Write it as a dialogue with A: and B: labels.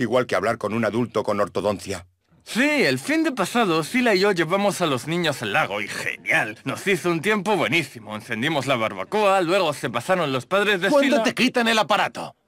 A: Igual que hablar con un adulto con ortodoncia.
B: Sí, el fin de pasado, Sila y yo llevamos a los niños al lago y genial. Nos hizo un tiempo buenísimo. Encendimos la barbacoa, luego se pasaron los padres de ¿Cuándo Sila... te quitan el aparato?